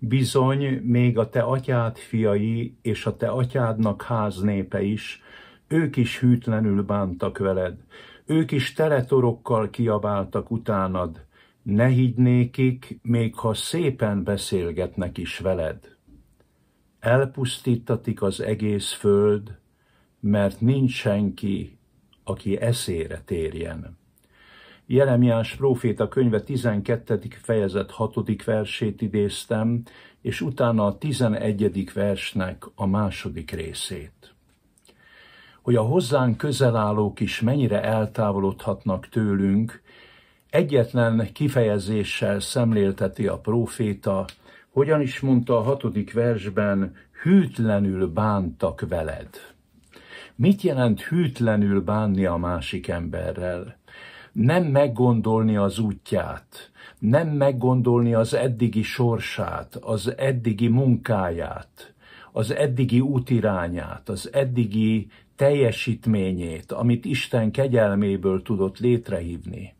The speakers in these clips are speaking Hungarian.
Bizony, még a te atyád fiai és a te atyádnak népe is, ők is hűtlenül bántak veled, ők is teletorokkal kiabáltak utánad, ne higgy nékik, még ha szépen beszélgetnek is veled. Elpusztítatik az egész föld, mert nincs senki, aki eszére térjen. Jeremiás próféta könyve 12. fejezet 6. versét idéztem, és utána a 11. versnek a második részét. Hogy a hozzánk közelállók is mennyire eltávolodhatnak tőlünk, egyetlen kifejezéssel szemlélteti a próféta, hogyan is mondta a hatodik versben, hűtlenül bántak veled. Mit jelent hűtlenül bánni a másik emberrel? nem meggondolni az útját, nem meggondolni az eddigi sorsát, az eddigi munkáját, az eddigi útirányát, az eddigi teljesítményét, amit Isten kegyelméből tudott létrehívni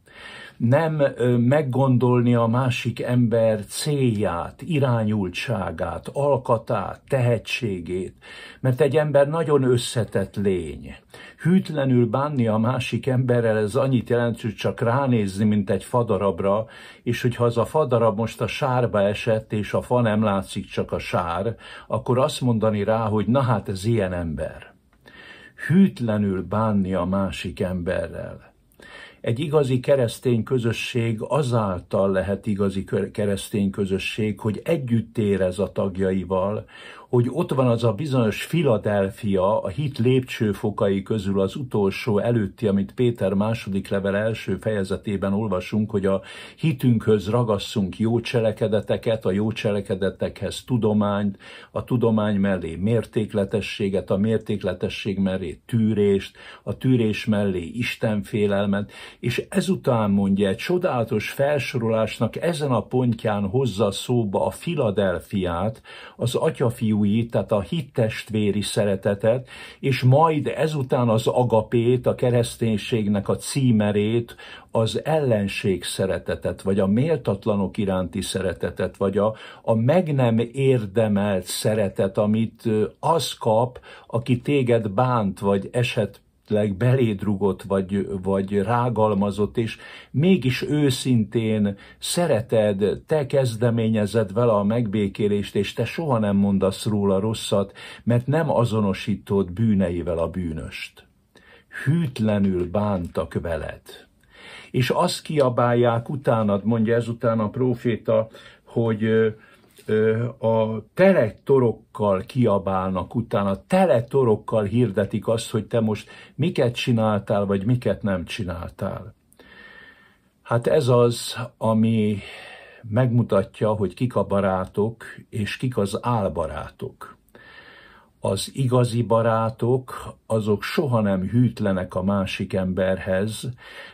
nem meggondolni a másik ember célját, irányultságát, alkatát, tehetségét, mert egy ember nagyon összetett lény. Hűtlenül bánni a másik emberrel, ez annyit jelent, hogy csak ránézni, mint egy fadarabra, és hogyha az a fadarab most a sárba esett, és a fa nem látszik, csak a sár, akkor azt mondani rá, hogy na hát ez ilyen ember. Hűtlenül bánni a másik emberrel egy igazi keresztény közösség azáltal lehet igazi keresztény közösség, hogy együtt érez a tagjaival, hogy ott van az a bizonyos Filadelfia a hit lépcsőfokai közül az utolsó előtti, amit Péter második level első fejezetében olvasunk, hogy a hitünkhöz ragasszunk jó cselekedeteket, a jó cselekedetekhez tudományt, a tudomány mellé mértékletességet, a mértékletesség mellé tűrést, a tűrés mellé istenfélelmet, és ezután mondja egy csodálatos felsorolásnak ezen a pontján hozza szóba a Filadelfiát, az atyafiú újít, tehát a hittestvéri szeretetet, és majd ezután az agapét, a kereszténységnek a címerét, az ellenség szeretetet, vagy a méltatlanok iránti szeretetet, vagy a, a meg nem érdemelt szeretet, amit az kap, aki téged bánt, vagy esett esetleg belédrugott vagy, vagy rágalmazott, és mégis őszintén szereted, te kezdeményezed vele a megbékélést, és te soha nem mondasz róla rosszat, mert nem azonosítod bűneivel a bűnöst. Hűtlenül bántak veled. És azt kiabálják utánad, mondja ezután a próféta, hogy a torokkal kiabálnak utána, torokkal hirdetik azt, hogy te most miket csináltál, vagy miket nem csináltál. Hát ez az, ami megmutatja, hogy kik a barátok, és kik az álbarátok. Az igazi barátok, azok soha nem hűtlenek a másik emberhez,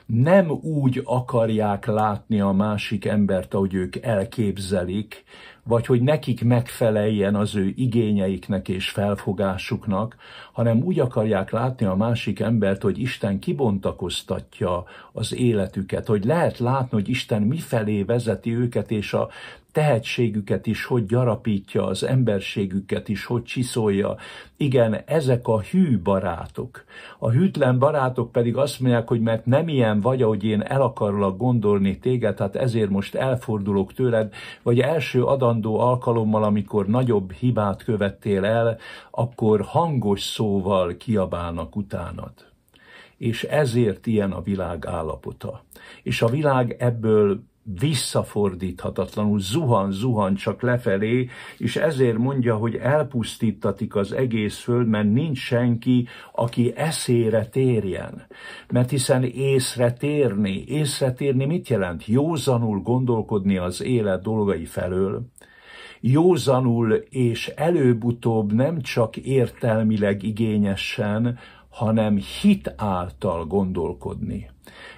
nem úgy akarják látni a másik embert, ahogy ők elképzelik, vagy hogy nekik megfeleljen az ő igényeiknek és felfogásuknak, hanem úgy akarják látni a másik embert, hogy Isten kibontakoztatja az életüket, hogy lehet látni, hogy Isten mifelé vezeti őket, és a tehetségüket is, hogy gyarapítja, az emberségüket is, hogy csiszolja, igen, ezek a hű barátok. A hűtlen barátok pedig azt mondják, hogy mert nem ilyen vagy, ahogy én el akarlak gondolni téged, hát ezért most elfordulok tőled, vagy első adandó alkalommal, amikor nagyobb hibát követtél el, akkor hangos szóval kiabálnak utánad és ezért ilyen a világ állapota. És a világ ebből visszafordíthatatlanul, zuhan, zuhan csak lefelé, és ezért mondja, hogy elpusztítatik az egész föld, mert nincs senki, aki eszére térjen. Mert hiszen észre térni, észre térni mit jelent? Józanul gondolkodni az élet dolgai felől, józanul és előbb-utóbb nem csak értelmileg igényesen, hanem hit által gondolkodni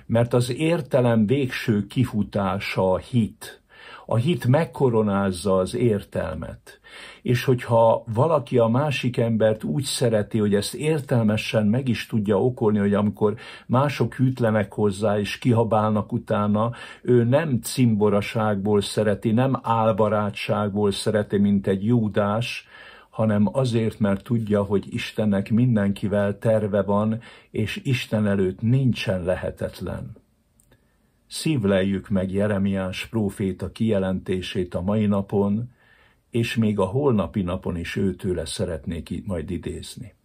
mert az értelem végső kifutása a hit. A hit megkoronázza az értelmet. És hogyha valaki a másik embert úgy szereti, hogy ezt értelmesen meg is tudja okolni, hogy amikor mások hűtlenek hozzá és kihabálnak utána, ő nem cimboraságból szereti, nem álbarátságból szereti, mint egy júdás, hanem azért, mert tudja, hogy Istennek mindenkivel terve van, és Isten előtt nincsen lehetetlen. Szívleljük meg Jeremiás próféta kijelentését a mai napon, és még a holnapi napon is őtőle szeretnék itt majd idézni.